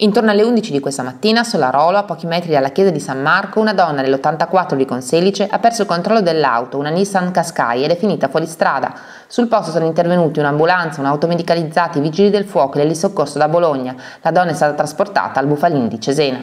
Intorno alle 11 di questa mattina, a Solarolo, a pochi metri dalla chiesa di San Marco, una donna dell'84 di Conselice ha perso il controllo dell'auto, una Nissan Cascai, ed è finita fuori strada. Sul posto sono intervenuti un'ambulanza, un'auto medicalizzata, i vigili del fuoco e l'elisoccorso da Bologna. La donna è stata trasportata al Bufalini di Cesena.